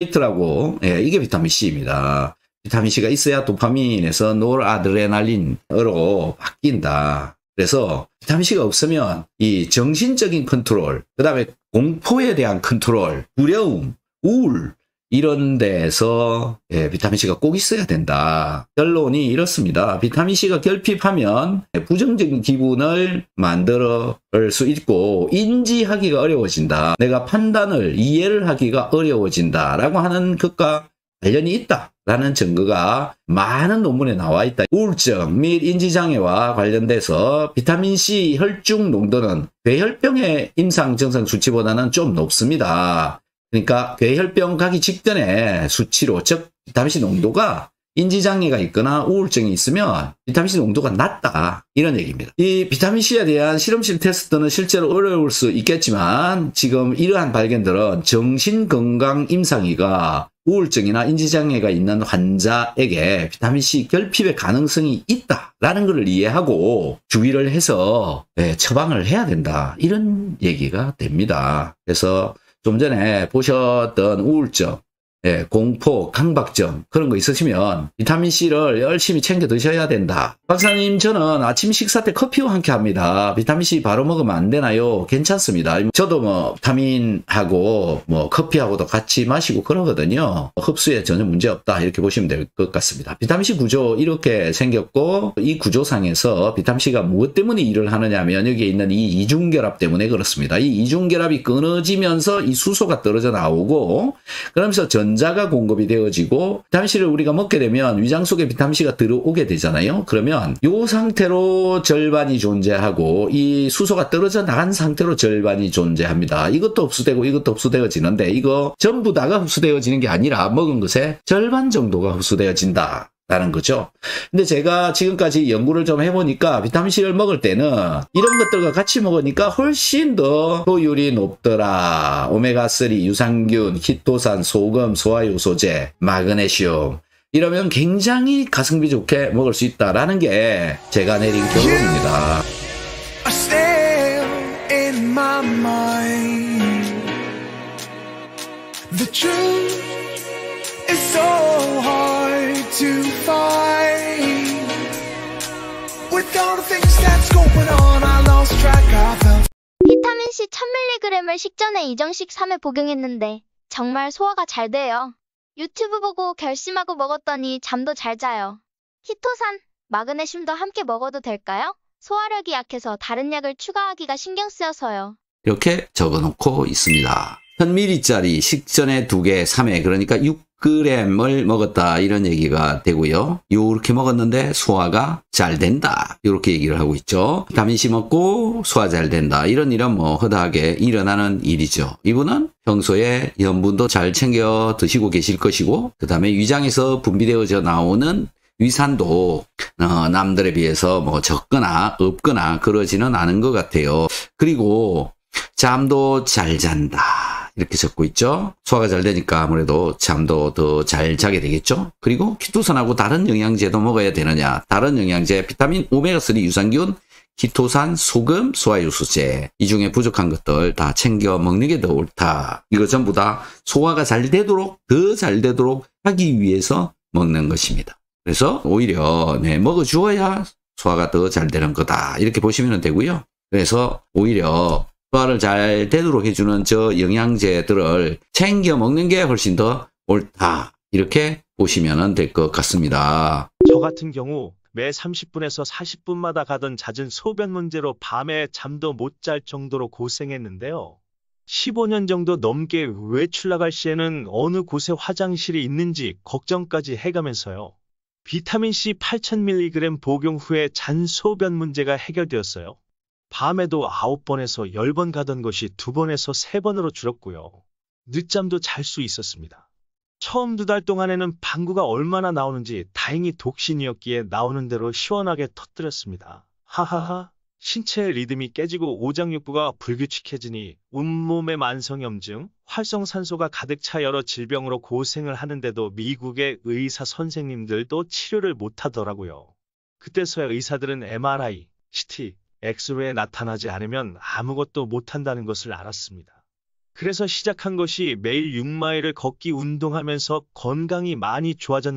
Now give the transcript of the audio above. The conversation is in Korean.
있더라고. 예, 이게 비타민 C입니다. 비타민 C가 있어야 도파민에서 노르아드레날린으로 바뀐다. 그래서 비타민 C가 없으면 이 정신적인 컨트롤, 그다음에 공포에 대한 컨트롤, 두려움, 우울 이런 데에서 예, 비타민C가 꼭 있어야 된다. 결론이 이렇습니다. 비타민C가 결핍하면 부정적인 기분을 만들어 수 있고 인지하기가 어려워진다. 내가 판단을 이해를 하기가 어려워진다. 라고 하는 것과 관련이 있다. 라는 증거가 많은 논문에 나와 있다. 우울증 및 인지장애와 관련돼서 비타민C 혈중 농도는 뇌혈병의 임상 증상 수치보다는 좀 높습니다. 그러니까 괴혈병 가기 직전에 수치로 즉 비타민C 농도가 인지장애가 있거나 우울증이 있으면 비타민C 농도가 낮다 이런 얘기입니다. 이 비타민C에 대한 실험실 테스트는 실제로 어려울 수 있겠지만 지금 이러한 발견들은 정신건강임상위가 우울증이나 인지장애가 있는 환자에게 비타민C 결핍의 가능성이 있다라는 것을 이해하고 주의를 해서 네, 처방을 해야 된다 이런 얘기가 됩니다. 그래서 좀 전에 보셨던 우울증 예, 공포, 강박증 그런 거 있으시면 비타민C를 열심히 챙겨 드셔야 된다. 박사님 저는 아침 식사 때 커피와 함께 합니다. 비타민C 바로 먹으면 안 되나요? 괜찮습니다. 저도 뭐 비타민하고 뭐 커피하고도 같이 마시고 그러거든요. 흡수에 전혀 문제 없다 이렇게 보시면 될 것 같습니다. 비타민C 구조 이렇게 생겼고 이 구조상에서 비타민C가 무엇 때문에 일을 하느냐 하면 여기에 있는 이 이중결합 때문에 그렇습니다. 이 이중결합이 끊어지면서 이 수소가 떨어져 나오고 그러면서 전 원자가 공급이 되어지고 비타민C를 우리가 먹게 되면 위장 속에 비타민C가 들어오게 되잖아요. 그러면 이 상태로 절반이 존재하고 이 수소가 떨어져 나간 상태로 절반이 존재합니다. 이것도 흡수되고 이것도 흡수되어지는데 이거 전부 다가 흡수되어지는 게 아니라 먹은 것에 절반 정도가 흡수되어진다. 라는 거죠. 근데 제가 지금까지 연구를 좀 해보니까 비타민C를 먹을 때는 이런 것들과 같이 먹으니까 훨씬 더 효율이 높더라. 오메가3, 유산균, 키토산, 소금, 소화효소제, 마그네슘 이러면 굉장히 가성비 좋게 먹을 수 있다라는 게 제가 내린 결론입니다. 비타민C 1000mg을 식전에 이정식 3회 복용했는데 정말 소화가 잘 돼요. 유튜브 보고 결심하고 먹었더니 잠도 잘 자요. 키토산, 마그네슘도 함께 먹어도 될까요? 소화력이 약해서 다른 약을 추가하기가 신경 쓰여서요. 이렇게 적어놓고 있습니다. 현미리짜리 식전에 2개, 3회 그러니까 6 g을 먹었다 이런 얘기가 되고요. 이렇게 먹었는데 소화가 잘 된다 이렇게 얘기를 하고 있죠. 비타민C 먹고 소화 잘 된다 이런 일은 뭐 허다하게 일어나는 일이죠. 이분은 평소에 염분도 잘 챙겨 드시고 계실 것이고 그 다음에 위장에서 분비되어져 나오는 위산도 어, 남들에 비해서 뭐 적거나 없거나 그러지는 않은 것 같아요. 그리고 잠도 잘 잔다. 이렇게 적고 있죠. 소화가 잘 되니까 아무래도 잠도 더 잘 자게 되겠죠. 그리고 키토산하고 다른 영양제도 먹어야 되느냐. 다른 영양제, 비타민, 오메가3 유산균, 키토산, 소금, 소화유수제 이 중에 부족한 것들 다 챙겨 먹는 게 더 옳다. 이거 전부 다 소화가 잘 되도록 더 잘 되도록 하기 위해서 먹는 것입니다. 그래서 오히려 네, 먹어주어야 소화가 더 잘 되는 거다 이렇게 보시면 되고요. 그래서 오히려 소화를 잘 되도록 해주는 저 영양제들을 챙겨 먹는 게 훨씬 더 옳다. 이렇게 보시면 될 것 같습니다. 저 같은 경우 매 30분에서 40분마다 가던 잦은 소변 문제로 밤에 잠도 못 잘 정도로 고생했는데요. 15년 정도 넘게 외출 나갈 시에는 어느 곳에 화장실이 있는지 걱정까지 해가면서요. 비타민C 8000mg 복용 후에 잔 소변 문제가 해결되었어요. 밤에도 9번에서 10번 가던 것이 2번에서 3번으로 줄었고요. 늦잠도 잘 수 있었습니다. 처음 두 달 동안에는 방구가 얼마나 나오는지 다행히 독신이었기에 나오는 대로 시원하게 터뜨렸습니다. 하하하. 신체의 리듬이 깨지고 오장육부가 불규칙해지니 온몸의 만성염증, 활성산소가 가득 차 여러 질병으로 고생을 하는데도 미국의 의사 선생님들도 치료를 못하더라고요. 그때서야 의사들은 MRI, CT, 엑스로에 나타나지 않으면 아무것도 못한다는 것을 알았습니다. 그래서 시작한 것이 매일 6마일을 걷기 운동하면서 건강이 많이 좋아졌는 데